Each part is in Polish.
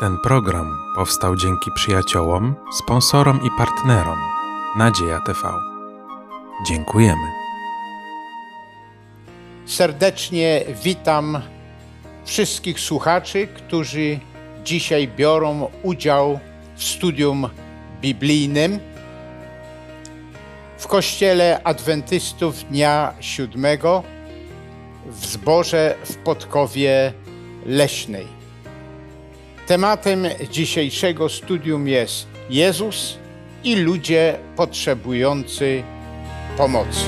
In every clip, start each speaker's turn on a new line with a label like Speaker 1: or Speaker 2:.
Speaker 1: Ten program powstał dzięki przyjaciołom, sponsorom i partnerom Nadzieja TV. Dziękujemy. Serdecznie witam wszystkich słuchaczy, którzy dzisiaj biorą udział w studium biblijnym w Kościele Adwentystów Dnia Siódmego w zborze w Podkowie Leśnej. Tematem dzisiejszego studium jest Jezus i ludzie potrzebujący pomocy.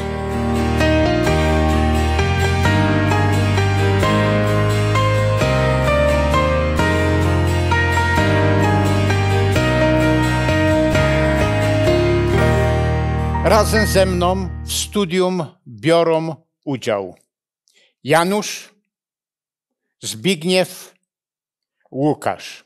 Speaker 1: Razem ze mną w studium biorą udział Janusz, Zbigniew, Łukasz.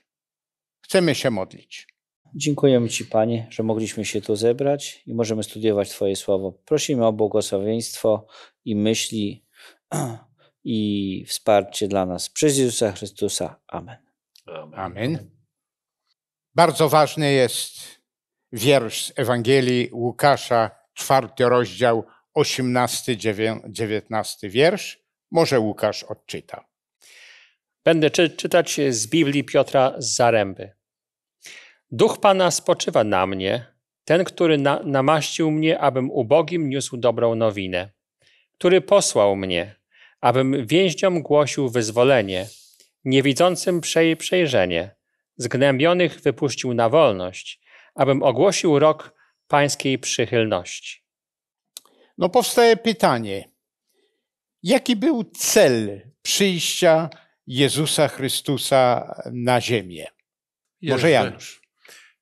Speaker 1: Chcemy się modlić. Dziękujemy Ci, Panie, że mogliśmy się
Speaker 2: tu zebrać i możemy studiować Twoje słowo. Prosimy o błogosławieństwo i myśli i wsparcie dla nas. Przez Jezusa Chrystusa. Amen.
Speaker 1: Amen. Amen. Bardzo ważny jest wiersz z Ewangelii Łukasza, czwarty rozdział, osiemnasty, dziewiętnasty wiersz. Może Łukasz odczyta. Będę czy czytać z
Speaker 3: Biblii Piotra z Zaręby. Duch Pana spoczywa na mnie, ten, który na namaścił mnie, abym ubogim niósł dobrą nowinę, który posłał mnie, abym więźniom głosił wyzwolenie, niewidzącym przejrzenie, zgnębionych wypuścił na wolność, abym ogłosił rok
Speaker 1: pańskiej przychylności. No powstaje pytanie, jaki był cel przyjścia Jezusa Chrystusa na ziemię. Może Janusz.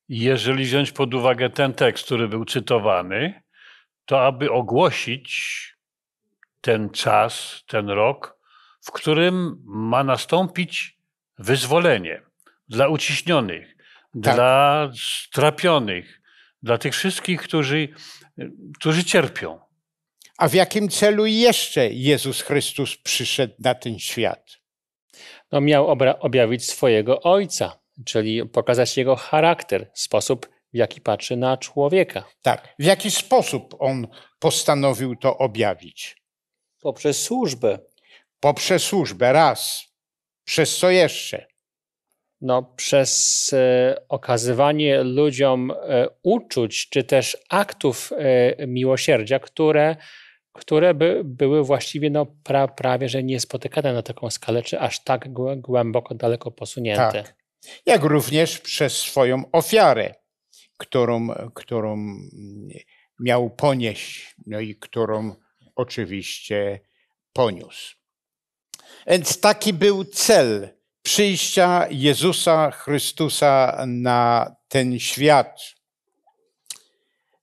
Speaker 4: Jeżeli wziąć pod uwagę ten tekst, który był cytowany, to aby ogłosić ten czas, ten rok, w którym ma nastąpić wyzwolenie dla uciśnionych, tak. dla strapionych, dla tych
Speaker 1: wszystkich, którzy, y, którzy cierpią. A w jakim celu jeszcze Jezus Chrystus przyszedł na ten świat? no, miał objawić swojego
Speaker 3: Ojca, czyli pokazać jego charakter, sposób, w jaki patrzy na człowieka.
Speaker 1: Tak. W jaki sposób on postanowił to objawić? Poprzez służbę. Poprzez służbę, raz. Przez co jeszcze?
Speaker 3: No, przez e, okazywanie ludziom e, uczuć czy też aktów e, miłosierdzia, które które by były właściwie no, pra, prawie że niespotykane na taką skalę, czy aż tak głęboko, daleko posunięte. Tak.
Speaker 1: Jak również przez swoją ofiarę, którą, którą miał ponieść, no i którą oczywiście poniósł. Więc taki był cel przyjścia Jezusa Chrystusa na ten świat.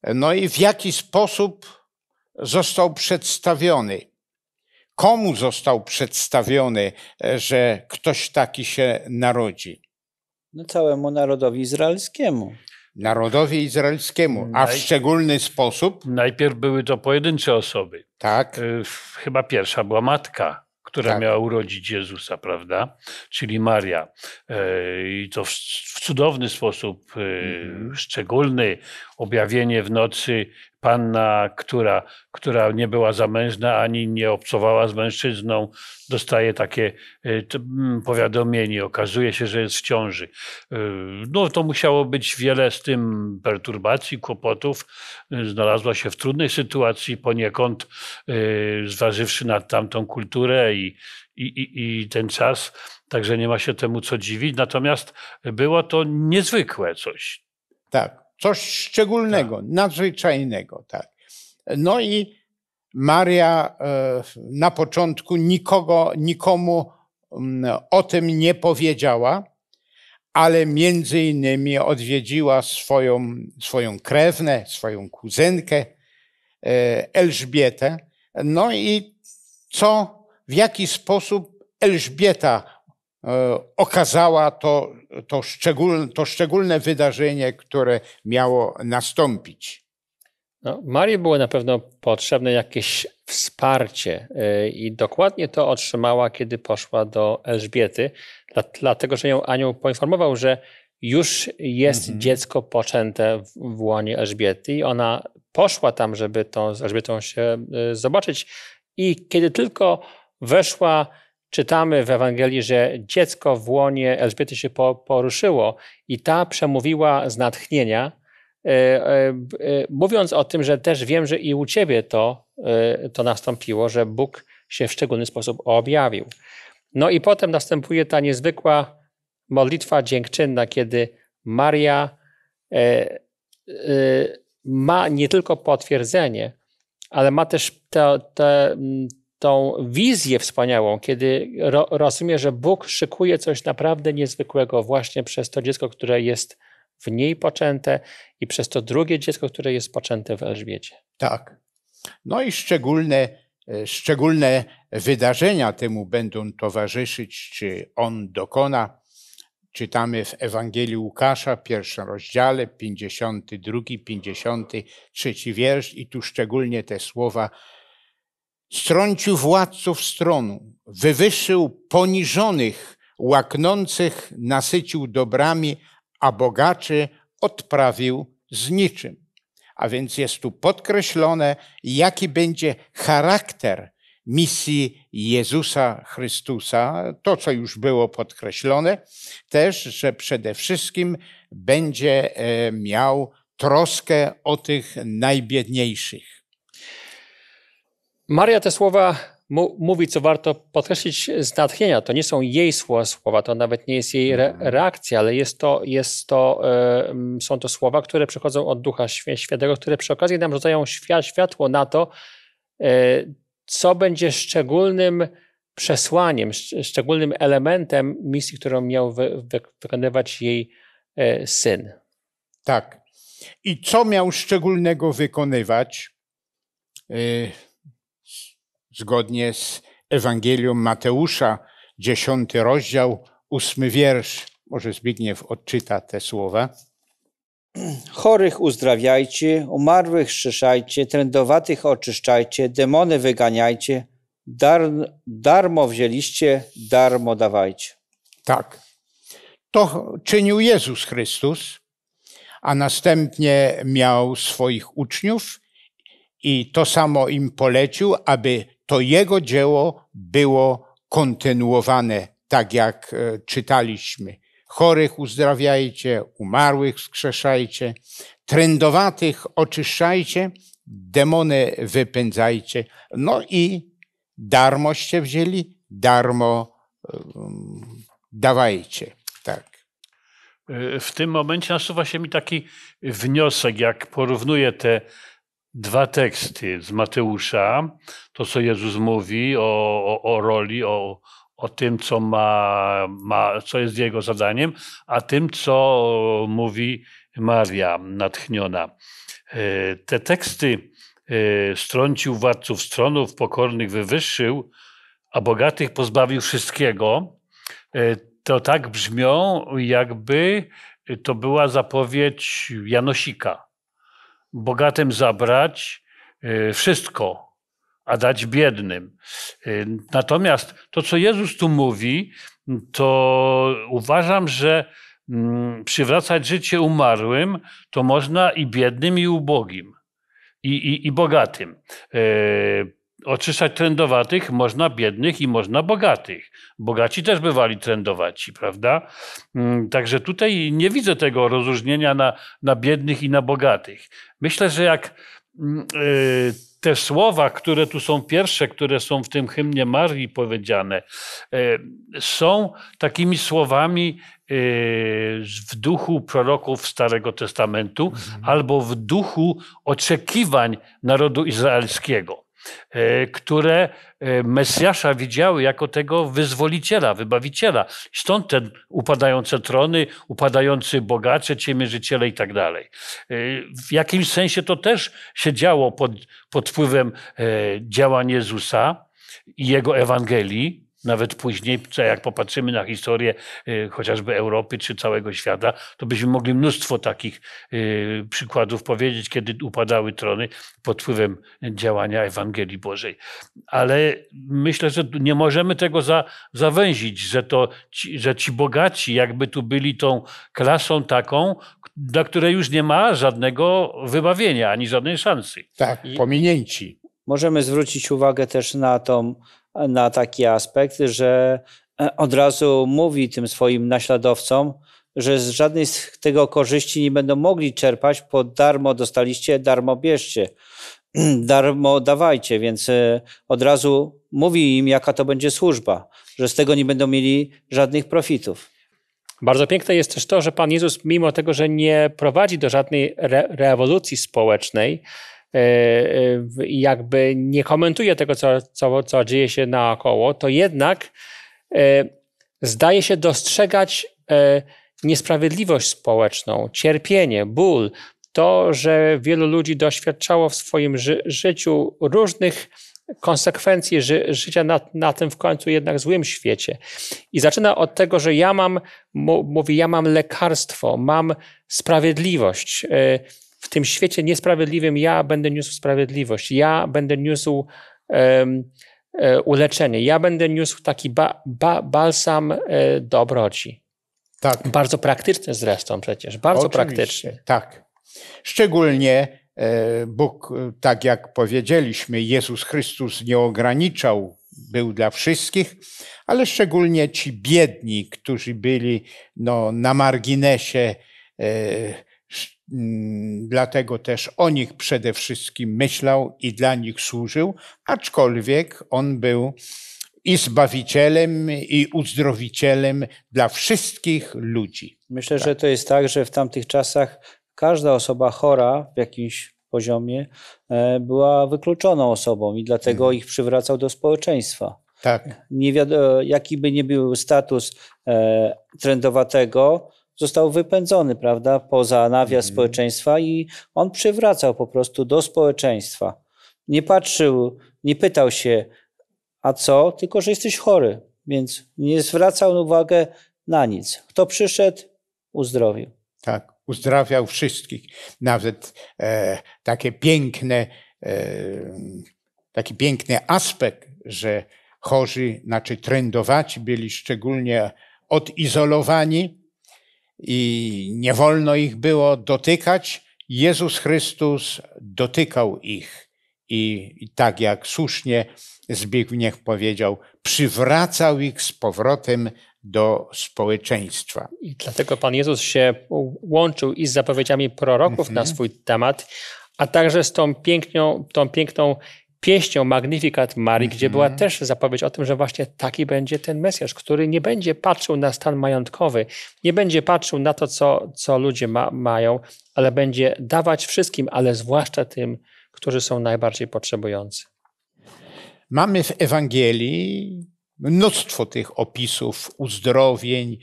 Speaker 1: No i w jaki sposób został przedstawiony. Komu został przedstawiony, e, że ktoś taki się narodzi? No całemu narodowi izraelskiemu narodowi izraelskiemu, a w
Speaker 4: szczególny sposób. Najpierw były to pojedyncze osoby. Tak. E, chyba pierwsza była matka, która tak. miała urodzić Jezusa, prawda? Czyli Maria. E, I to w cudowny sposób, mhm. szczególny, objawienie w nocy, panna, która, która nie była zamężna ani nie obcowała z mężczyzną, dostaje takie y, mm, powiadomienie, okazuje się, że jest w ciąży. Y, no to musiało być wiele z tym perturbacji, kłopotów. Y, znalazła się w trudnej sytuacji poniekąd, zważywszy na tamtą kulturę i, i, i, i ten czas. Także nie ma się temu co dziwić. Natomiast było to niezwykłe coś.
Speaker 1: Tak, Coś szczególnego, tak. nadzwyczajnego. Tak. No i Maria e, na początku nikogo, nikomu mm, o tym nie powiedziała, ale między innymi odwiedziła swoją, swoją krewnę, swoją kuzynkę e, Elżbietę. No i co, w jaki sposób Elżbieta E, okazała to, to, szczególne, to szczególne wydarzenie, które miało nastąpić.
Speaker 3: No, Marii było na pewno potrzebne jakieś wsparcie e, i dokładnie to otrzymała, kiedy poszła do Elżbiety, dlatego że ją Anioł poinformował, że już jest mhm. dziecko poczęte w łonie Elżbiety i ona poszła tam, żeby tą z Elżbietą się e, zobaczyć i kiedy tylko weszła czytamy w Ewangelii, że dziecko w łonie Elżbiety się poruszyło i ta przemówiła z natchnienia, e, e, e, mówiąc o tym, że też wiem, że i u ciebie to, to nastąpiło, że Bóg się w szczególny sposób objawił. No i potem następuje ta niezwykła modlitwa dziękczynna, kiedy Maria ma nie tylko potwierdzenie, ale ma też to, to, tą wizję wspaniałą, kiedy ro, rozumie, że Bóg szykuje coś naprawdę niezwykłego właśnie przez to dziecko, które jest w niej poczęte i przez to drugie dziecko,
Speaker 1: które jest poczęte w Elżbiecie. Tak. No i szczególne, e, szczególne wydarzenia temu będą towarzyszyć, czy on dokona. Czytamy w Ewangelii Łukasza, pierwszym rozdziale, 52, 53 wiersz i tu szczególnie te słowa Strącił władców stronu, wywyższył poniżonych, łaknących, nasycił dobrami, a bogaczy odprawił z niczym. A więc jest tu podkreślone, jaki będzie charakter misji Jezusa Chrystusa, to co już było podkreślone, też, że przede wszystkim będzie e, miał troskę o tych najbiedniejszych. Maria te słowa
Speaker 3: mówi, co warto podkreślić z natchnienia. To nie są jej słowa, to nawet nie jest jej re mhm. reakcja, ale jest to, jest to, y są to słowa, które przychodzą od Ducha Świętego, które przy okazji nam rzucają światło na to, y co będzie szczególnym przesłaniem, szczególnym elementem misji, którą miał wy
Speaker 1: wykonywać jej y syn. Tak. I co miał szczególnego wykonywać? E, zgodnie z Ewangelią Mateusza, dziesiąty rozdział, ósmy wiersz. Może Zbigniew odczyta te słowa.
Speaker 2: Chorych uzdrawiajcie, umarłych szyszajcie, trędowatych oczyszczajcie, demony wyganiajcie. Dar, darmo wzięliście, darmo dawajcie. Tak.
Speaker 1: To czynił Jezus Chrystus, a następnie miał swoich uczniów i to samo im polecił, aby to jego dzieło było kontynuowane, tak jak e, czytaliśmy. Chorych uzdrawiajcie, umarłych skrzeszajcie, trędowatych oczyszczajcie, demony wypędzajcie. No i darmoście wzięli, darmo um, dawajcie. Tak.
Speaker 4: E, w tym momencie nasuwa się mi taki wniosek, jak porównuję te dwa teksty z Mateusza, to co Jezus mówi o, o, o roli, o, o tym, co, ma, ma, co jest jego zadaniem, a tym, co mówi Maria natchniona. E, te teksty e, strącił władców stronów, pokornych wywyższył, a bogatych pozbawił wszystkiego. E, to tak brzmią, jakby to była zapowiedź Janosika bogatym zabrać y, wszystko, a dać biednym. Y, natomiast to, co Jezus tu mówi, to uważam, że mm, przywracać życie umarłym, to można i biednym, i ubogim. I, i, i bogatym. Y, oczyszczać trendowatych można biednych i można bogatych. Bogaci też bywali trędowaci, prawda? Mm, także tutaj nie widzę tego rozróżnienia na, na biednych i na bogatych. Myślę, że jak mm, y, te słowa, które tu są pierwsze, które są w tym hymnie Marii powiedziane, y, są takimi słowami y, w duchu proroków Starego Testamentu mhm. albo w duchu oczekiwań narodu izraelskiego. E, które e, Mesjasza widziały jako tego wyzwoliciela, wybawiciela. Stąd ten upadające trony, upadający bogacze, ciemierzyciele i tak dalej. E, w jakimś sensie to też się działo pod, pod wpływem działań Jezusa i jego Ewangelii, nawet później, jak popatrzymy na historię y, chociażby Europy czy całego świata, to byśmy mogli mnóstwo takich y, przykładów powiedzieć, kiedy upadały trony pod wpływem działania Ewangelii Bożej. Ale myślę, że nie możemy tego za, zawęzić, że, to, ci, że ci bogaci jakby tu byli tą klasą taką, dla której już nie ma żadnego wybawienia ani żadnej szansy.
Speaker 2: Tak, pominięci. I możemy zwrócić uwagę też na tą na taki aspekt, że e, od razu mówi tym swoim naśladowcom, że z żadnej z tego korzyści nie będą mogli czerpać, bo darmo dostaliście, darmo bierzcie, darmo dawajcie, więc e, od razu mówi im, jaka to będzie służba, że z tego nie będą mieli żadnych profitów.
Speaker 3: Bardzo piękne jest też to, że Pan Jezus, mimo tego, że nie prowadzi do żadnej re rewolucji społecznej, E, e, jakby nie komentuje tego, co, co, co dzieje się naokoło, to jednak e, zdaje się dostrzegać niesprawiedliwość społeczną, cierpienie, ból, to, że wielu ludzi doświadczało w swoim ży życiu różnych konsekwencji ży życia na, na, tym w końcu jednak złym świecie. I zaczyna od tego, że ja mam, mówi, ja mam lekarstwo, mam sprawiedliwość. Y w tym świecie niesprawiedliwym ja będę niósł sprawiedliwość, ja będę niósł um, uleczenie, ja będę niósł taki ba, ba, balsam e, dobroci. Tak. Bardzo praktyczny zresztą
Speaker 1: przecież, bardzo Oczywiście, praktyczny. Tak. Szczególnie e, Bóg, tak jak powiedzieliśmy, Jezus Chrystus nie ograniczał, był dla wszystkich, ale szczególnie ci biedni, którzy byli no, na marginesie, Mm, dlatego też o nich przede wszystkim myślał i dla nich służył, aczkolwiek on był i zbawicielem, i uzdrowicielem dla wszystkich ludzi. Myślę, tak. że to jest tak, że w tamtych czasach każda osoba chora w jakimś
Speaker 2: poziomie e, była wykluczoną osobą i dlatego hmm. ich przywracał do społeczeństwa. Tak. Nie wiadomo, e, jaki by nie był status e, trendowatego, został wypędzony, prawda, poza nawias mhm. społeczeństwa i on przywracał po prostu do społeczeństwa. Nie patrzył, nie pytał się, a co, tylko że jesteś chory, więc nie zwracał uwagi na nic. Kto przyszedł,
Speaker 1: uzdrowił. Tak, uzdrawiał wszystkich. Nawet e, takie piękne, e, taki piękny aspekt, że chorzy, znaczy trędowaci byli szczególnie odizolowani, i nie wolno ich było dotykać. Jezus Chrystus dotykał ich i, tak jak słusznie Zbigniew powiedział, przywracał ich z powrotem do społeczeństwa. I
Speaker 3: dlatego Pan Jezus się łączył i z zapowiedziami proroków na mhm. swój temat, a także z tą piękną, tą piękną Pieśnią Magnificat Marii, gdzie mhm. była też zapowiedź o tym, że właśnie taki będzie ten Mesjasz, który nie będzie patrzył na stan majątkowy, nie będzie patrzył na to, co, co ludzie ma, mają, ale będzie dawać wszystkim, ale
Speaker 1: zwłaszcza tym, którzy są najbardziej potrzebujący. Mamy w Ewangelii mnóstwo tych opisów uzdrowień,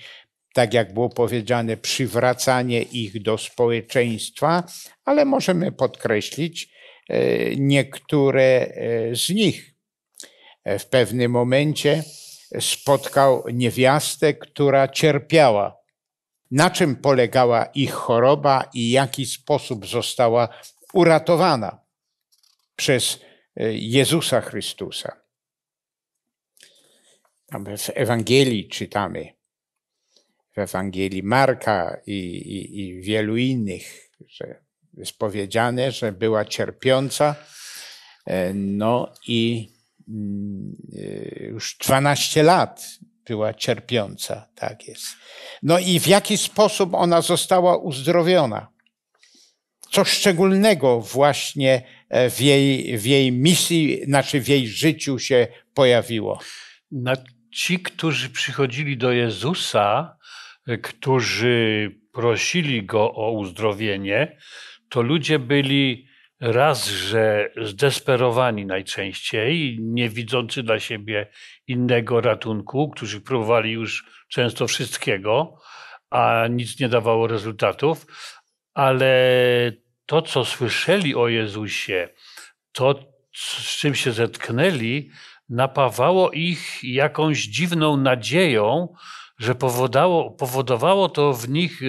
Speaker 1: tak jak było powiedziane, przywracanie ich do społeczeństwa, ale możemy podkreślić, E, niektóre e, z nich. E, w pewnym momencie spotkał niewiastę, która cierpiała. Na czym polegała ich choroba i jaki sposób została uratowana przez Jezusa Chrystusa. W Ewangelii czytamy, w Ewangelii Marka i, i, i wielu innych, że jest powiedziane, że była cierpiąca. E, no i mm, e, już 12 lat była cierpiąca, tak jest. No i w jaki sposób ona została uzdrowiona? Co szczególnego właśnie e, w jej, w jej misji, znaczy w jej życiu się pojawiło? No, ci, którzy przychodzili do Jezusa,
Speaker 4: którzy prosili go o uzdrowienie, to ludzie byli raz, że zdesperowani najczęściej, nie widzący dla siebie innego ratunku, którzy próbowali już często wszystkiego, a nic nie dawało rezultatów, ale to, co słyszeli o Jezusie, to, z czym się zetknęli, napawało ich jakąś dziwną nadzieją, że powodowało to w nich e,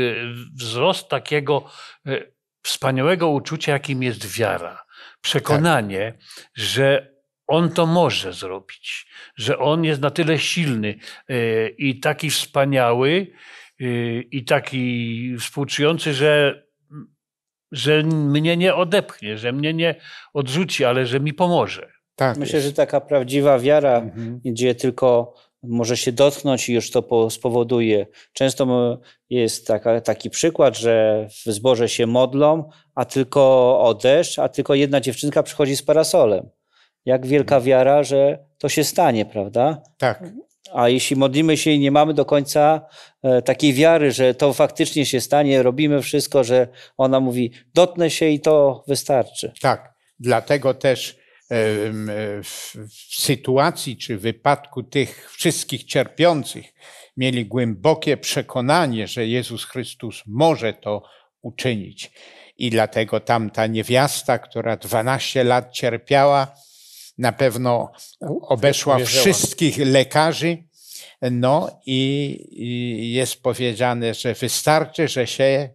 Speaker 4: wzrost takiego e, wspaniałego uczucia, jakim jest wiara. Przekonanie, tak. że on to może zrobić, że on jest na tyle silny e, i taki wspaniały e, i taki współczujący, że, że mnie nie odepchnie, że mnie nie odrzuci, ale że mi pomoże.
Speaker 2: Tak Myślę, jest. że taka prawdziwa wiara, mhm. dzieje tylko może się dotknąć i już to spowoduje. Często jest taka, taki przykład, że w zborze się modlą, a tylko o deszcz, a tylko jedna dziewczynka przychodzi z parasolem. Jak wielka wiara, że to się stanie, prawda? Tak. A jeśli modlimy się i nie mamy do końca e, takiej wiary, że to faktycznie się stanie, robimy wszystko, że ona mówi, dotnę się i to wystarczy.
Speaker 1: Tak, dlatego też E, w sytuacji czy wypadku tych wszystkich cierpiących mieli głębokie przekonanie, że Jezus Chrystus może to uczynić. I dlatego tamta niewiasta, która 12 lat cierpiała, na pewno obeszła wszystkich lekarzy. No i, jest powiedziane, że wystarczy, że się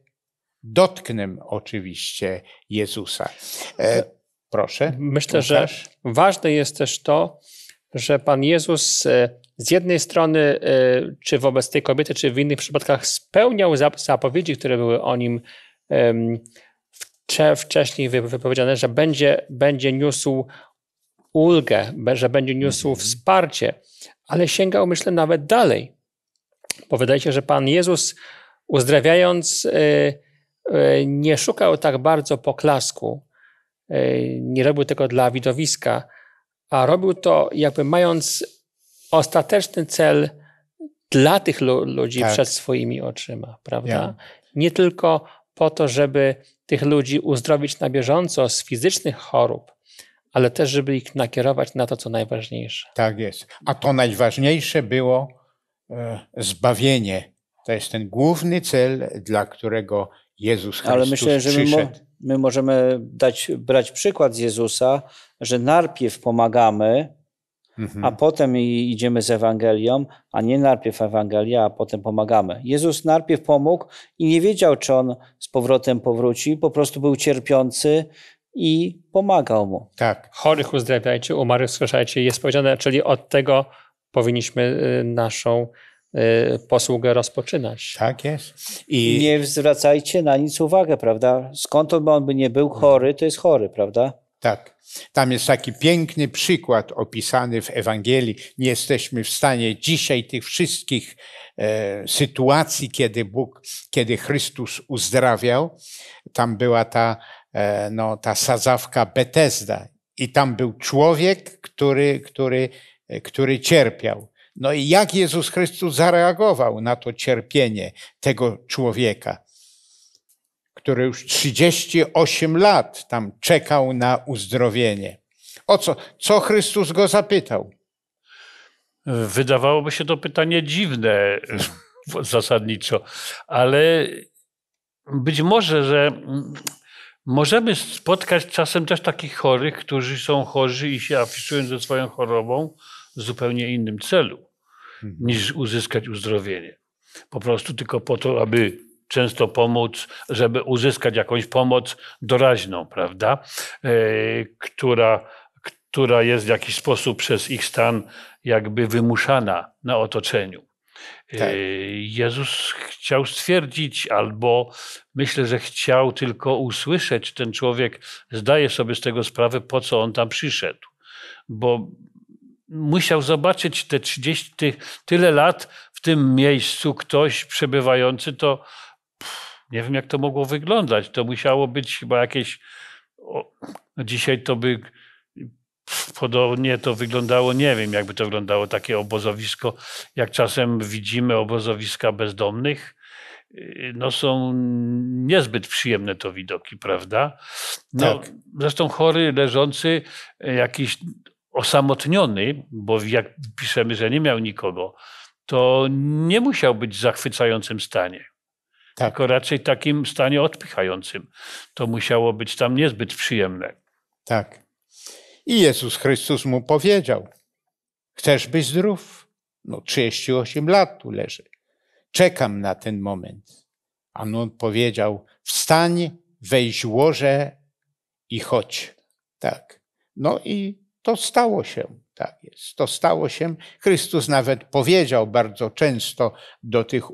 Speaker 1: dotknę oczywiście Jezusa. E, Proszę. Myślę, Łukasz. że ważne jest
Speaker 3: też to, że Pan Jezus e, z jednej strony, e, czy wobec tej kobiety, czy w innych przypadkach, spełniał zapowiedzi, które były o nim wcześniej wypowiedziane, że będzie, będzie niósł ulgę, że będzie niósł mhm. wsparcie, ale sięgał, myślę, nawet dalej. Bo wydaje się, że Pan Jezus, uzdrawiając, e, nie szukał tak bardzo poklasku, E, nie robił tego dla widowiska, a robił to jakby mając ostateczny cel dla tych ludzi tak. przed swoimi oczyma, prawda? Nie tylko po to, żeby tych ludzi uzdrowić na bieżąco z fizycznych chorób, ale też, żeby ich nakierować na to, co najważniejsze. Tak jest.
Speaker 1: A to najważniejsze było e, zbawienie. To jest ten główny cel, dla którego Jezus Chrystus ale myślę, że przyszedł
Speaker 2: my możemy dać, brać przykład z Jezusa, że najpierw pomagamy, mhm. a potem idziemy z Ewangelią, a nie najpierw Ewangelia, a potem pomagamy. Jezus najpierw pomógł i nie wiedział, czy on z powrotem powróci, po prostu był cierpiący, i pomagał mu. Tak.
Speaker 3: Chorych uzdrawiajcie, umarłych wskrzeszajcie. Jest powiedziane, czyli od tego powinniśmy y, naszą Y, posługę rozpoczynać. Tak jest.
Speaker 2: I nie zwracajcie na nic uwagę, prawda? Skąd on by, on by nie był chory, to jest chory,
Speaker 1: prawda? Tak. Tam jest taki piękny przykład opisany w Ewangelii. Nie jesteśmy w stanie dzisiaj tych wszystkich e, sytuacji, kiedy Bóg, kiedy Chrystus uzdrawiał. Tam była ta, e, no, ta sadzawka Betesda i tam był człowiek, który, który, e, który cierpiał. No i jak Jezus Chrystus zareagował na to cierpienie tego człowieka, który już 38 lat tam czekał na uzdrowienie? O co? Co Chrystus go zapytał?
Speaker 4: Wydawałoby się to pytanie dziwne zasadniczo, ale być może, że możemy spotkać czasem też takich chorych, którzy są chorzy i się afiszują ze swoją chorobą w zupełnie innym celu. Mhm. niż uzyskać uzdrowienie. Po prostu tylko po to, aby często pomóc, żeby uzyskać jakąś pomoc doraźną, prawda, e, która, która jest w jakiś sposób przez ich stan jakby wymuszana na otoczeniu. E, tak. Jezus chciał stwierdzić, albo myślę, że chciał tylko usłyszeć, ten człowiek zdaje sobie z tego sprawę, po co on tam przyszedł. Bo musiał zobaczyć te 30, ty, tyle lat w tym miejscu ktoś przebywający, to pff, nie wiem, jak to mogło wyglądać. To musiało być chyba jakieś. O, dzisiaj to by podobnie to wyglądało, nie wiem, jakby to wyglądało takie obozowisko, jak czasem widzimy obozowiska bezdomnych. Y, no są niezbyt przyjemne to widoki, prawda? No, tak. Zresztą chory, leżący, y, jakiś osamotniony, bo jak piszemy, że nie miał nikogo, to nie musiał być w zachwycającym stanie. Tak. Tylko raczej takim stanie odpychającym. To musiało być tam niezbyt przyjemne.
Speaker 1: Tak. I Jezus Chrystus mu powiedział: Chcesz być zdrów? No, 38 lat tu leży. Czekam na ten moment. A on powiedział: Wstań, weź łoże i chodź. Tak. No i to stało się. Tak jest. To stało się. Chrystus nawet powiedział bardzo często do tych,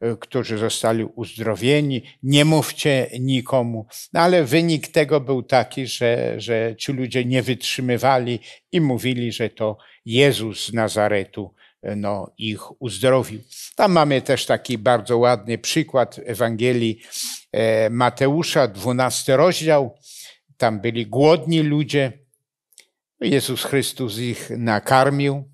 Speaker 1: e, którzy zostali uzdrowieni, nie mówcie nikomu. No ale wynik tego był taki, że, że ci ludzie nie wytrzymywali i mówili, że to Jezus z Nazaretu e, no, ich uzdrowił. Tam mamy też taki bardzo ładny przykład Ewangelii e, Mateusza, 12 rozdział. Tam byli głodni ludzie Jezus Chrystus ich nakarmił.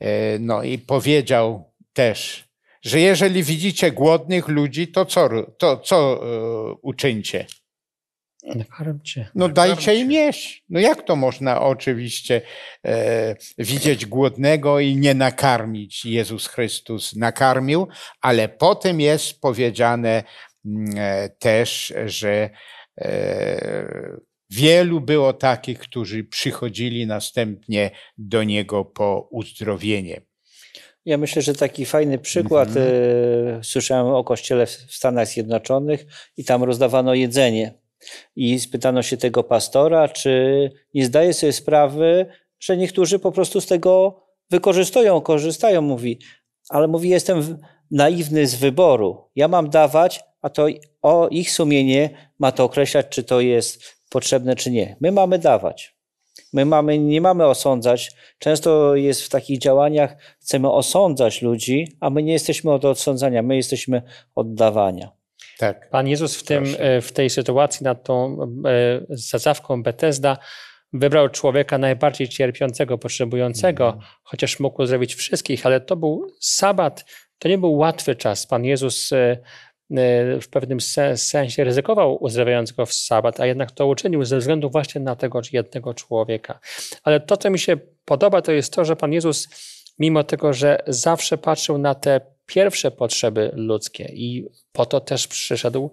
Speaker 1: E, no i powiedział też, że jeżeli widzicie głodnych ludzi, to co, to co e, uczyńcie? Nakarmcie. No dajcie im jeść. No jak to można oczywiście e, widzieć głodnego i nie nakarmić? Jezus Chrystus nakarmił, ale potem jest powiedziane mm, e, też, że e, Wielu było takich, którzy przychodzili następnie do niego po uzdrowienie.
Speaker 2: Ja myślę, że taki fajny przykład mhm. E, słyszałem o kościele w Stanach Zjednoczonych i tam rozdawano jedzenie. I spytano się tego pastora, czy nie zdaje sobie sprawy, że niektórzy po prostu z tego wykorzystują, korzystają, mówi. Ale mówi, jestem naiwny z wyboru. Ja mam dawać, a to o ich sumienie ma to określać, czy to jest potrzebne czy nie. My mamy dawać. My mamy, nie mamy osądzać. Często jest w takich działaniach, chcemy osądzać ludzi, a my nie jesteśmy od osądzania, my jesteśmy od dawania. Tak. Pan Jezus w, tym, e, w tej sytuacji nad tą e,
Speaker 3: zadzawką Bethesda wybrał człowieka najbardziej cierpiącego, potrzebującego, mhm. chociaż mógł zrobić wszystkich, ale to był sabat, to nie był łatwy czas. Pan Jezus e, E, w pewnym sensie ryzykował uzdrawiając go w sabat, a jednak to uczynił ze względu właśnie na tego jednego człowieka. Ale to, co mi się podoba, to jest to, że Pan Jezus, mimo tego, że zawsze patrzył na te pierwsze potrzeby ludzkie i po to też przyszedł,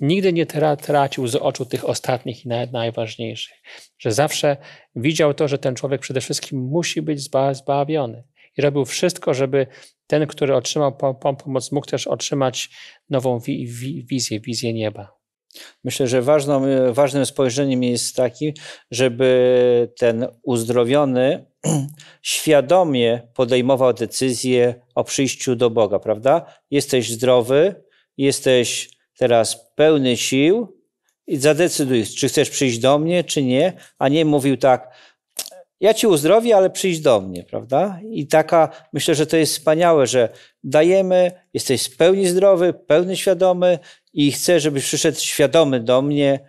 Speaker 3: nigdy nie tracił z oczu tych ostatnich i najważniejszych, że zawsze widział to, że ten człowiek przede wszystkim musi być zbawiony i robił wszystko, żeby ten, który otrzymał pomoc, mógł też otrzymać nową wizję, wizję nieba.
Speaker 2: Myślę, że ważną, ważnym spojrzeniem jest taki, żeby ten uzdrowiony świadomie podejmował decyzję o przyjściu do Boga, prawda? Jesteś zdrowy, jesteś teraz pełny sił i zadecyduj, czy chcesz przyjść do mnie, czy nie, a nie mówił tak, ja ci uzdrowię, ale przyjdź do mnie, prawda? I taka, myślę, że to jest wspaniałe, że dajemy, jesteś w pełni zdrowy, pełny świadomy i chcę, żebyś przyszedł świadomy do mnie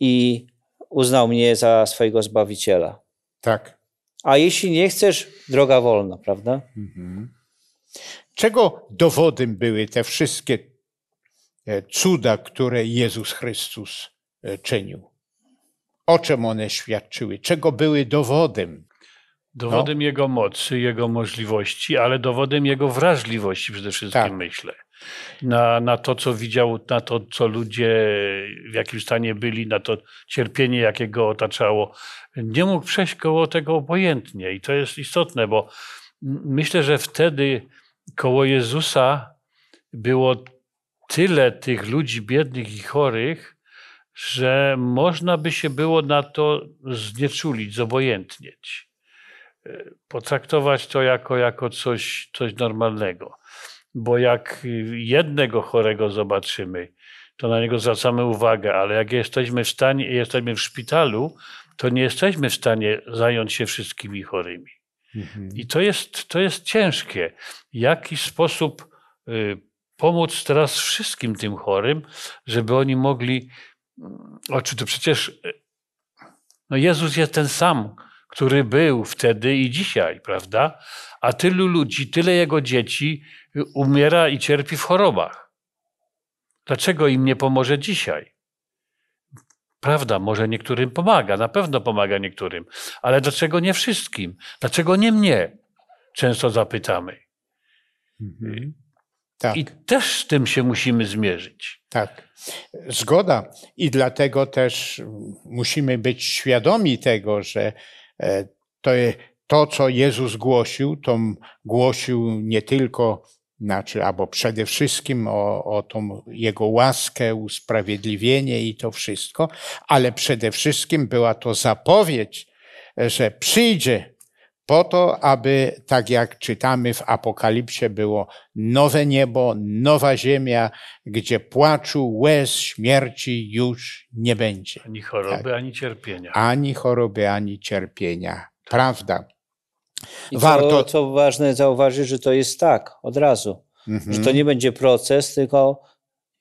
Speaker 2: i uznał mnie za swojego Zbawiciela. Tak. A jeśli nie chcesz, droga wolna,
Speaker 1: prawda? Mhm. Czego dowodem były te wszystkie e, cuda, które Jezus Chrystus e, czynił? o czym one świadczyły, czego były dowodem. Dowodem
Speaker 4: no. jego mocy, jego możliwości, ale dowodem jego wrażliwości przede wszystkim, tak. myślę. Na, na to, co widział, na to, co ludzie w jakim stanie byli, na to cierpienie, jakie go otaczało. Nie mógł przejść koło tego obojętnie i to jest istotne, bo myślę, że wtedy koło Jezusa było tyle tych ludzi biednych i chorych, że można by się było na to znieczulić, zobojętnieć, e, potraktować to jako, jako coś, coś normalnego. Bo jak jednego chorego zobaczymy, to na niego zwracamy uwagę, ale jak jesteśmy w stanie, jesteśmy w szpitalu, to nie jesteśmy w stanie zająć się wszystkimi chorymi. Mhm. I to jest, to jest ciężkie. Jaki sposób y, pomóc teraz wszystkim tym chorym, żeby oni mogli o, czy to przecież e, no Jezus jest ten sam, który był wtedy i dzisiaj, prawda? A tylu ludzi, tyle jego dzieci y, umiera i cierpi w chorobach. Dlaczego im nie pomoże dzisiaj? Prawda, może niektórym pomaga, na pewno pomaga niektórym, ale dlaczego nie wszystkim? Dlaczego nie mnie? Często zapytamy. Mhm. Tak. I też z tym się musimy zmierzyć.
Speaker 1: Tak. Zgoda. I dlatego też musimy być świadomi tego, że e, to, to co Jezus głosił, to głosił nie tylko, znaczy, albo przede wszystkim o, o tą Jego łaskę, usprawiedliwienie i to wszystko, ale przede wszystkim była to zapowiedź, e, że przyjdzie po to, aby, tak jak czytamy w Apokalipsie, było nowe niebo, nowa ziemia, gdzie płaczu, łez, śmierci już nie będzie. Ani choroby, tak. ani cierpienia. Ani choroby, ani cierpienia. Prawda. I Warto... to,
Speaker 2: co ważne zauważyć, że to jest tak od razu, mhm. że to mhm. nie będzie proces, tylko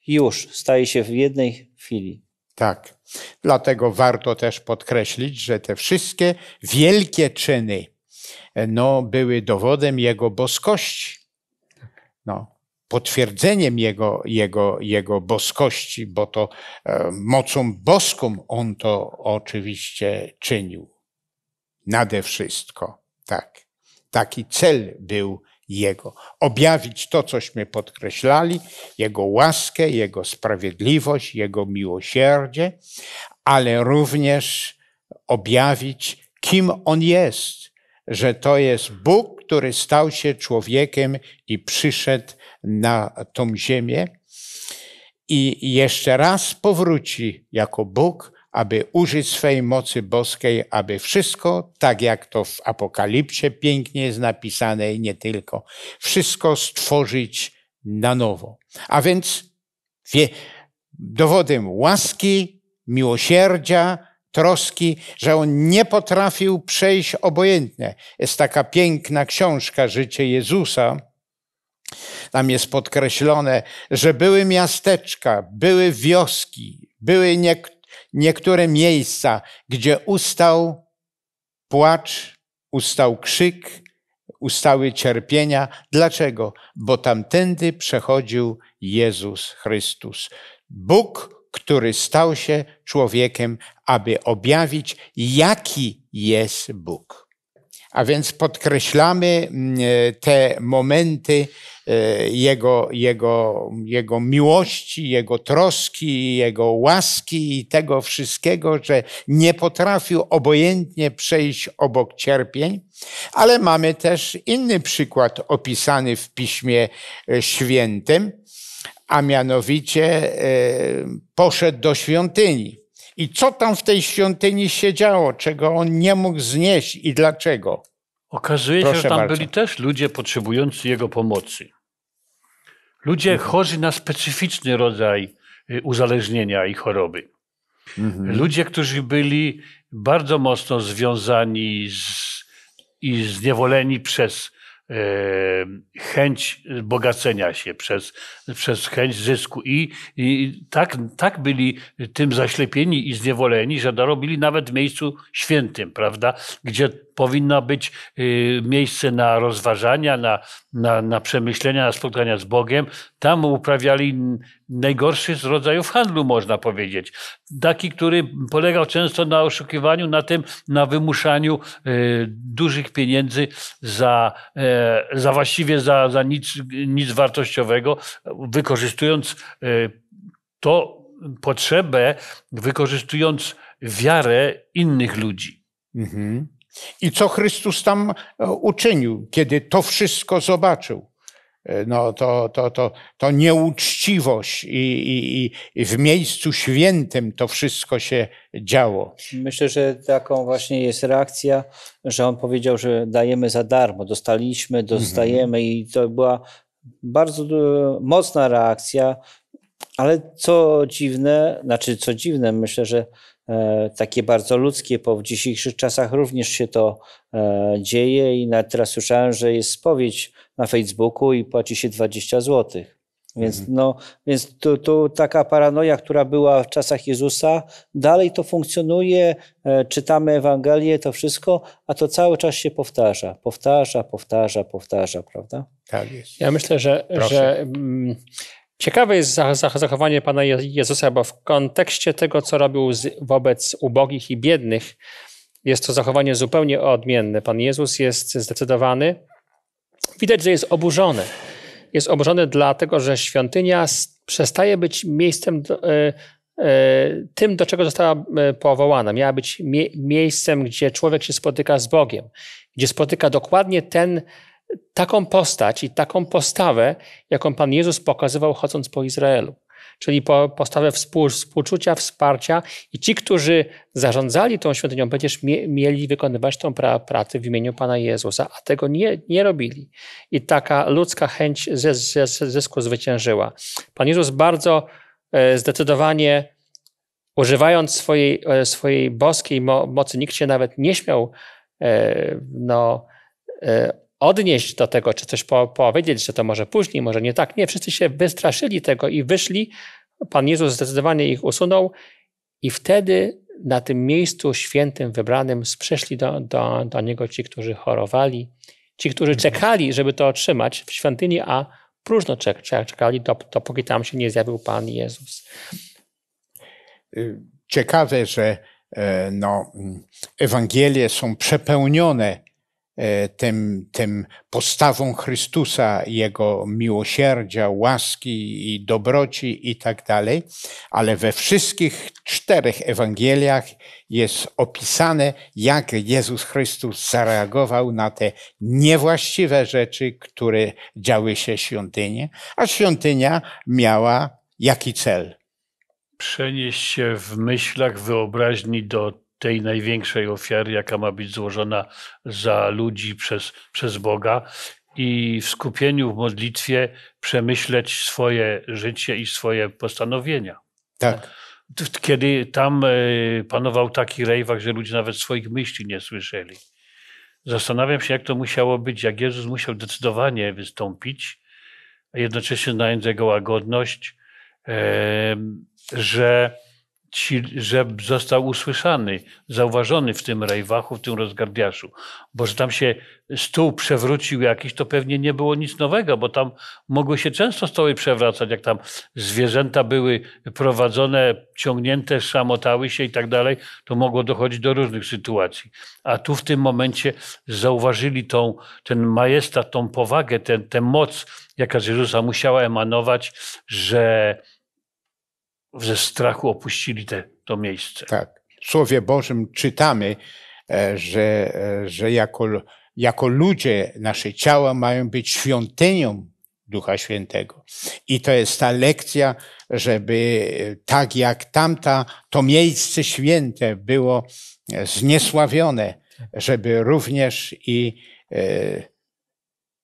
Speaker 1: już staje się w jednej chwili. Tak. Dlatego warto też podkreślić, że te wszystkie wielkie czyny, no, były dowodem jego boskości. No, potwierdzeniem jego, jego, jego boskości, bo to e, mocą boską on to oczywiście czynił. Nade wszystko, tak. Taki cel był jego. Objawić to, cośmy podkreślali, jego łaskę, jego sprawiedliwość, jego miłosierdzie, ale również objawić, kim on jest że to jest Bóg, który stał się człowiekiem i przyszedł na tą ziemię i jeszcze raz powróci jako Bóg, aby użyć swej mocy boskiej, aby wszystko, tak jak to w Apokalipsie pięknie jest napisane i nie tylko, wszystko stworzyć na nowo. A więc wie, dowodem łaski, miłosierdzia, troski, że on nie potrafił przejść obojętnie. Jest taka piękna książka Życie Jezusa. Tam jest podkreślone, że były miasteczka, były wioski, były niektóre miejsca, gdzie ustał płacz, ustał krzyk, ustały cierpienia. Dlaczego? Bo tamtędy przechodził Jezus Chrystus. Bóg który stał się człowiekiem, aby objawić, jaki jest Bóg. A więc podkreślamy mm, e, te momenty e, jego, jego, jego miłości, jego troski, jego łaski i tego wszystkiego, że nie potrafił obojętnie przejść obok cierpień. Ale mamy też inny przykład opisany w Piśmie e, Świętym a mianowicie e, poszedł do świątyni. I co tam w tej świątyni się działo, czego on nie mógł znieść i dlaczego? Okazuje Proszę się, że tam bardzo. byli
Speaker 4: też ludzie potrzebujący jego pomocy.
Speaker 1: Ludzie mhm. chorzy na specyficzny
Speaker 4: rodzaj y, uzależnienia i choroby. Mhm. Ludzie, którzy byli bardzo mocno związani z, i zniewoleni przez chęć bogacenia się przez, przez chęć zysku. I, i tak, tak byli tym zaślepieni i zniewoleni, że dorobili nawet w miejscu świętym, prawda? Gdzie powinno być y, miejsce na rozważania, na, na, na przemyślenia, na spotkania z Bogiem. Tam uprawiali najgorszy z rodzajów handlu, można powiedzieć. Taki, który polegał często na oszukiwaniu, na tym, na wymuszaniu y, dużych pieniędzy za, e, za właściwie za, za nic, nic wartościowego, wykorzystując e, to potrzebę, wykorzystując wiarę
Speaker 1: innych ludzi. Mhm. I co Chrystus tam e, uczynił, kiedy to wszystko zobaczył? E, no, to, to, to, to nieuczciwość i, i, i w miejscu świętym to wszystko się działo. Myślę,
Speaker 2: że taką właśnie jest reakcja, że on powiedział, że dajemy za darmo, dostaliśmy, mhm. dostajemy, mhm. i to była bardzo e, mocna reakcja, ale co dziwne, znaczy co dziwne, myślę, że E, takie bardzo ludzkie, bo w dzisiejszych czasach również się to e, dzieje i teraz słyszałem, że jest spowiedź na Facebooku i płaci się 20 zł. Więc, mhm. no, więc tu, tu taka paranoja, która była w czasach Jezusa, dalej to funkcjonuje, e, czytamy Ewangelię, to wszystko, a to cały czas się powtarza, powtarza, powtarza, powtarza, prawda? Tak jest. Ja myślę, że, że
Speaker 3: mm, Ciekawe jest zachowanie Pana Jezusa, bo w kontekście tego, co robił wobec ubogich i biednych, jest to zachowanie zupełnie odmienne. Pan Jezus jest zdecydowany. Widać, że jest oburzony. Jest oburzony dlatego, że świątynia przestaje być miejscem e, e, tym, do czego została e, powołana. Miała być miejscem, gdzie człowiek się spotyka z Bogiem, gdzie spotyka dokładnie ten taką postać i taką postawę, jaką Pan Jezus pokazywał chodząc po Izraelu. Czyli po, postawę współczucia, wsparcia, i ci, którzy zarządzali tą świątynią, będziesz mie, mieli wykonywać tą pra, pracę w imieniu Pana Jezusa, a tego nie, nie robili. I taka ludzka chęć ze zys, zysku zwyciężyła. Pan Jezus bardzo e, zdecydowanie używając swojej, e, swojej boskiej mocy, nikt się nawet nie śmiał e, no, odnieść do tego, czy coś po, powiedzieć, że to może później, może nie tak. Nie, wszyscy się wystraszyli tego i wyszli. Pan Jezus zdecydowanie ich usunął i wtedy na tym miejscu świętym, wybranym, sprzeszli do, do, do niego ci, którzy chorowali, ci, którzy mhm. czekali, żeby to otrzymać w świątyni, a próżno czekali, dopóki tam się nie zjawił
Speaker 1: Pan Jezus. Y, ciekawe, że e, no, mm, Ewangelie są przepełnione E, tym, tym postawą Chrystusa, jego miłosierdzia, łaski i dobroci i tak dalej, ale we wszystkich czterech Ewangeliach jest opisane, jak Jezus Chrystus zareagował na te niewłaściwe rzeczy, które działy się w świątyni, a świątynia miała jaki cel?
Speaker 4: Przenieść się w myślach, wyobraźni do tej największej ofiary, jaka ma być złożona za ludzi przez, przez Boga i w skupieniu, w modlitwie przemyśleć swoje życie i swoje postanowienia. Tak. Kiedy tam e, panował taki rejwak, że ludzie nawet swoich myśli nie słyszeli. Zastanawiam się, jak to musiało być, jak Jezus musiał decydowanie wystąpić, a jednocześnie znając jego łagodność, e, że ci, żeby został usłyszany, zauważony w tym rejwachu, w tym rozgardiaszu. Bo że tam się stół przewrócił jakiś, to pewnie nie było nic nowego, bo tam mogły się często stoły przewracać, jak tam zwierzęta były prowadzone, ciągnięte, szamotały się i tak dalej, to mogło dochodzić do różnych sytuacji. A tu w tym momencie zauważyli tą, ten majestat, tą powagę, tę moc, jaka z Jezusa musiała emanować, że ze strachu opuścili te, to miejsce.
Speaker 1: Tak. W Słowie Bożym czytamy, e, że, e, że jako, jako ludzie nasze ciała mają być świątynią Ducha Świętego. I to jest ta lekcja, żeby e, tak jak tamta, to miejsce święte było zniesławione, żeby również i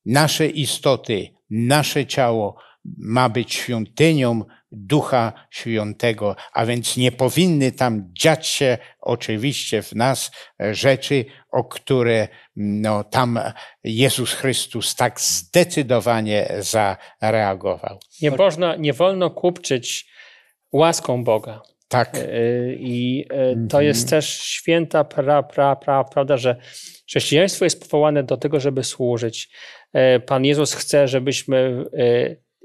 Speaker 1: nasze istoty, nasze ciało ma być świątynią Ducha Świętego, a więc nie powinny tam dziać się oczywiście w nas e, rzeczy, o które no, tam Jezus Chrystus tak zdecydowanie zareagował.
Speaker 3: Nie, można, nie wolno kupczyć łaską Boga. Tak. E, e, I to mhm. jest też święta pra, pra, pra, prawda, że chrześcijaństwo jest powołane do tego, żeby służyć. Pan Jezus chce, żebyśmy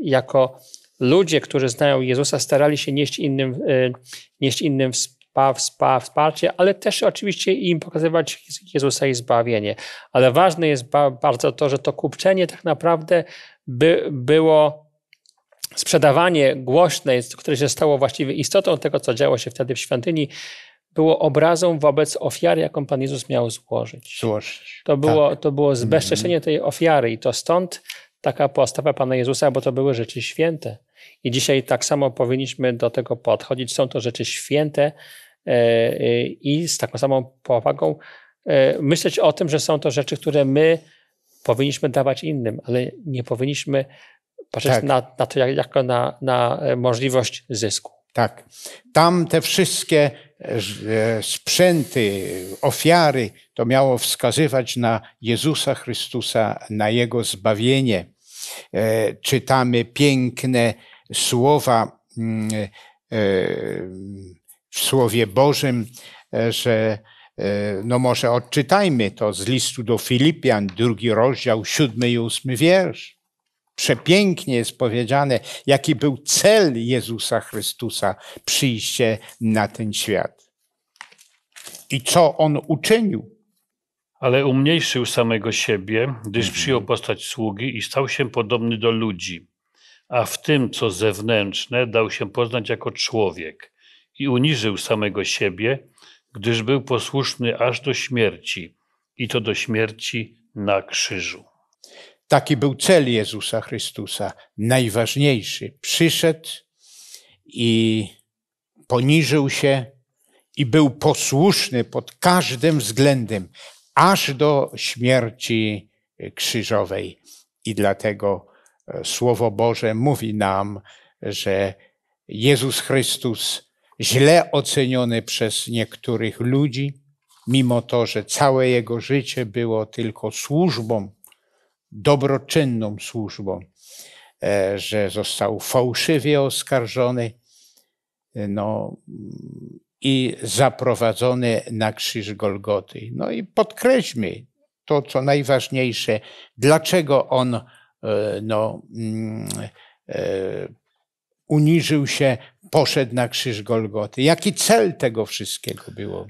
Speaker 3: jako ludzie, którzy znają Jezusa, starali się nieść innym, e, nieść innym wsparcie, wsparcie, ale też oczywiście im pokazywać Jezusa i zbawienie. Ale ważne jest bardzo to, że to kupczenie tak naprawdę by było sprzedawanie głośne, które się stało właściwie istotą tego, co działo się wtedy w świątyni, było obrazą wobec ofiary, jaką Pan Jezus miał złożyć. złożyć. To, było, tak. to było mhm. zbezczeszenie tej ofiary i to stąd taka postawa Pana Jezusa, bo to były rzeczy święte. I dzisiaj tak samo powinniśmy do tego podchodzić. Są to rzeczy święte e, e, i z taką samą powagą e, myśleć o tym, że są to rzeczy, które my powinniśmy dawać innym, ale nie powinniśmy patrzeć tak. na, na, to jako na, na możliwość
Speaker 1: zysku. Tak. Tam te wszystkie sprzęty, ofiary, to miało wskazywać na Jezusa Chrystusa, na Jego zbawienie. E, czytamy piękne słowa mm, e, w Słowie Bożym, e, że no może odczytajmy to z listu do Filipian, drugi rozdział, siódmy i ósmy wiersz przepięknie jest powiedziane, jaki był cel Jezusa Chrystusa przyjście na ten świat. I co on uczynił?
Speaker 4: Ale umniejszył samego siebie, gdyż mhm. przyjął postać sługi i stał się podobny do ludzi, a w tym, co zewnętrzne, dał się poznać jako człowiek i uniżył samego siebie, gdyż był posłuszny aż do śmierci, i to do śmierci na krzyżu.
Speaker 1: Taki był cel Jezusa Chrystusa, najważniejszy. Przyszedł i poniżył się i był posłuszny pod każdym względem, aż do śmierci krzyżowej. I dlatego e, Słowo Boże mówi nam, że Jezus Chrystus, źle oceniony przez niektórych ludzi, mimo to, że całe jego życie było tylko służbą dobroczynną służbą, e, że został fałszywie oskarżony e, no, i zaprowadzony na krzyż Golgoty. No i podkreślmy to, co najważniejsze, dlaczego on e, no, mm, uniżył się, poszedł na krzyż Golgoty. Jaki cel tego wszystkiego było?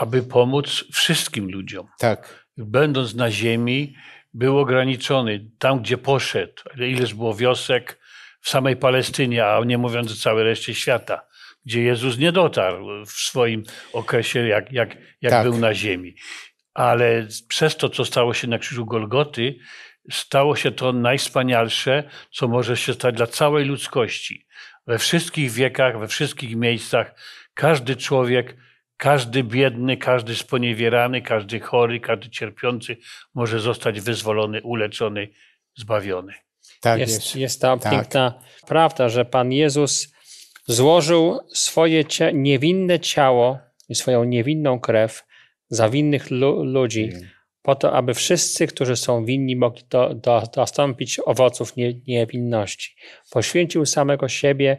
Speaker 1: Aby pomóc wszystkim ludziom. Tak. Będąc na
Speaker 4: ziemi, był ograniczony tam, gdzie poszedł. Ileż było wiosek w samej Palestynie, a nie mówiąc o całej reszcie świata, gdzie Jezus nie dotarł w swoim okresie, jak, jak, jak tak. był na ziemi. Ale przez to, co stało się na krzyżu Golgoty, stało się to najwspanialsze, co może się stać dla całej ludzkości. We wszystkich wiekach, we wszystkich miejscach, każdy człowiek każdy biedny, każdy sponiewierany, każdy chory, każdy cierpiący może zostać wyzwolony, uleczony, zbawiony. Tak jest, jest. jest ta tak.
Speaker 3: piękna prawda, że Pan Jezus złożył swoje niewinne ciało i swoją niewinną krew za winnych lu ludzi, po to, aby wszyscy, którzy są winni, mogli do, do, dostąpić owoców nie, niewinności. Poświęcił samego siebie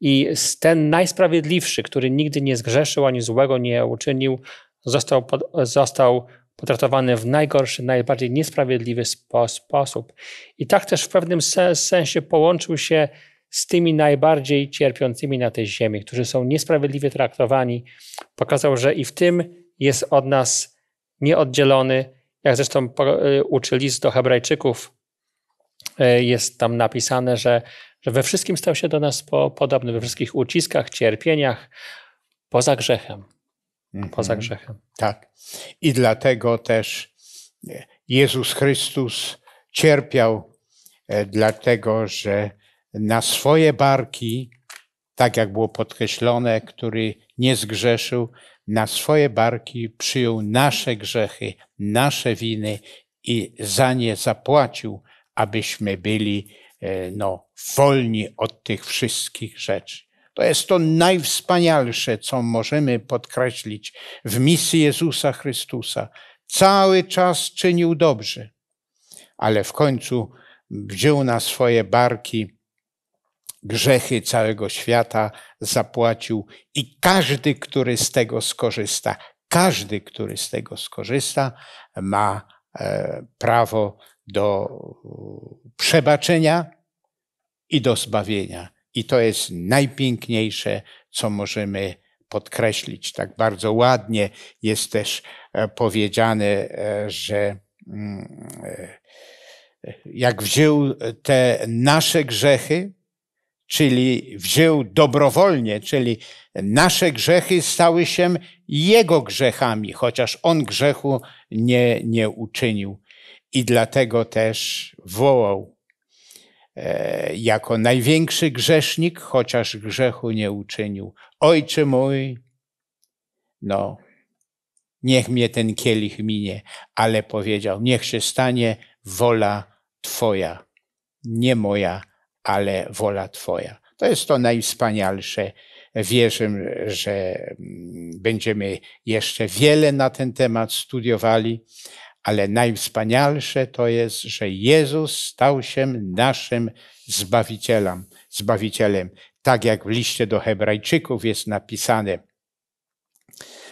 Speaker 3: i ten najsprawiedliwszy, który nigdy nie zgrzeszył ani złego nie uczynił, został, został potraktowany w najgorszy, najbardziej niesprawiedliwy spo, sposób. I tak też w pewnym sensie połączył się z tymi najbardziej cierpiącymi na tej ziemi, którzy są niesprawiedliwie traktowani. Pokazał, że i w tym jest od nas nieoddzielony jak zresztą y, uczy list do Hebrajczyków, y, jest tam napisane, że, że we wszystkim stał się do nas po, podobny, we wszystkich uciskach, cierpieniach, poza grzechem. Poza mhm. grzechem.
Speaker 1: Tak. I dlatego też Jezus Chrystus cierpiał, e, dlatego że na swoje barki, tak jak było podkreślone, który nie zgrzeszył, na swoje barki przyjął nasze grzechy, nasze winy i za nie zapłacił, abyśmy byli e, no, wolni od tych wszystkich rzeczy. To jest to najwspanialsze, co możemy podkreślić w misji Jezusa Chrystusa. Cały czas czynił dobrze, ale w końcu wziął na swoje barki grzechy całego świata zapłacił i każdy, który z tego skorzysta, każdy, który z tego skorzysta, ma e, prawo do e, przebaczenia i do zbawienia. I to jest najpiękniejsze, co możemy podkreślić. Tak bardzo ładnie jest też e, powiedziane, że mm, jak wziął te nasze grzechy, czyli wziął dobrowolnie, czyli nasze grzechy stały się jego grzechami, chociaż on grzechu nie, nie uczynił. I dlatego też wołał e, jako największy grzesznik, chociaż grzechu nie uczynił. Ojcze mój, no, niech mnie ten kielich minie, ale powiedział, niech się stanie wola Twoja, nie moja ale wola Twoja. To jest to najwspanialsze. Wierzę, że mm, będziemy jeszcze wiele na ten temat studiowali, ale najwspanialsze to jest, że Jezus stał się naszym Zbawicielem. Zbawicielem. Tak jak w liście do Hebrajczyków jest napisane,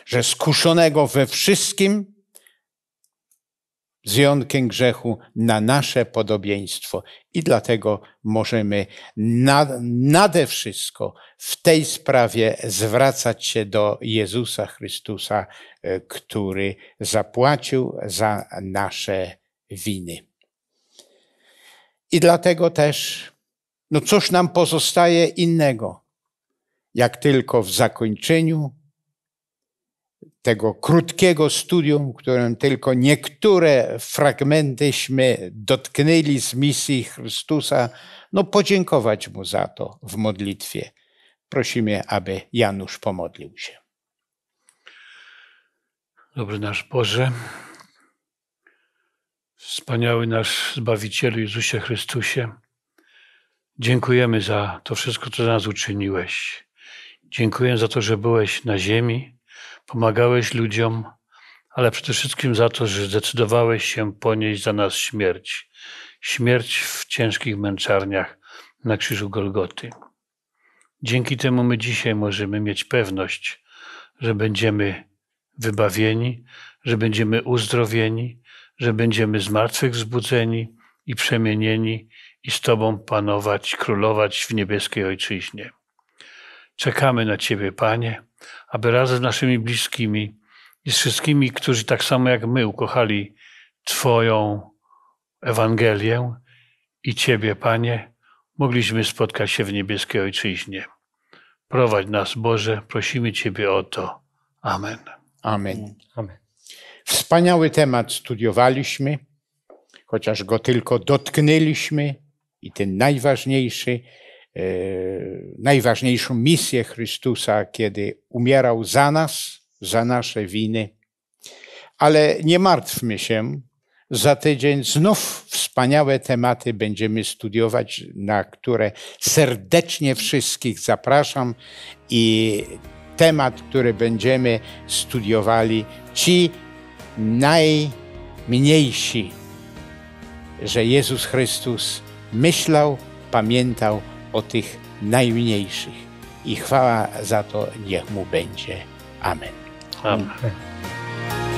Speaker 1: że skuszonego we wszystkim, z grzechu na nasze podobieństwo i dlatego możemy na, nade wszystko w tej sprawie zwracać się do Jezusa Chrystusa, e, który zapłacił za nasze winy. I dlatego też, no cóż nam pozostaje innego, jak tylko w zakończeniu tego krótkiego studium, którym tylko niektóre fragmentyśmy dotknęli z misji Chrystusa, no podziękować Mu za to w modlitwie. Prosimy, aby Janusz pomodlił się.
Speaker 4: Dobry nasz Boże, wspaniały nasz Zbawicielu Jezusie Chrystusie, dziękujemy za to wszystko, co dla nas uczyniłeś. Dziękuję za to, że byłeś na ziemi, Pomagałeś ludziom, ale przede wszystkim za to, że zdecydowałeś się ponieść za nas śmierć. Śmierć w ciężkich męczarniach na krzyżu Golgoty. Dzięki temu my dzisiaj możemy mieć pewność, że będziemy wybawieni, że będziemy uzdrowieni, że będziemy zmartwychwzbudzeni i przemienieni i z Tobą panować, królować w niebieskiej ojczyźnie. Czekamy na Ciebie, Panie, aby razem z naszymi bliskimi i z wszystkimi, którzy tak samo jak my ukochali Twoją Ewangelię i Ciebie, Panie, mogliśmy spotkać się w niebieskiej Ojczyźnie. Prowadź nas, Boże, prosimy Ciebie o to. Amen.
Speaker 1: Amen. Amen. Wspaniały temat studiowaliśmy, chociaż go tylko dotknęliśmy i ten najważniejszy, E, najważniejszą misję Chrystusa, kiedy umierał za nas, za nasze winy. Ale nie martwmy się, za tydzień znów wspaniałe tematy będziemy studiować, na które serdecznie wszystkich zapraszam i temat, który będziemy studiowali, ci najmniejsi, że Jezus Chrystus myślał, pamiętał, o tych najmniejszych. I chwała za to niech mu będzie. Amen.
Speaker 4: Amen.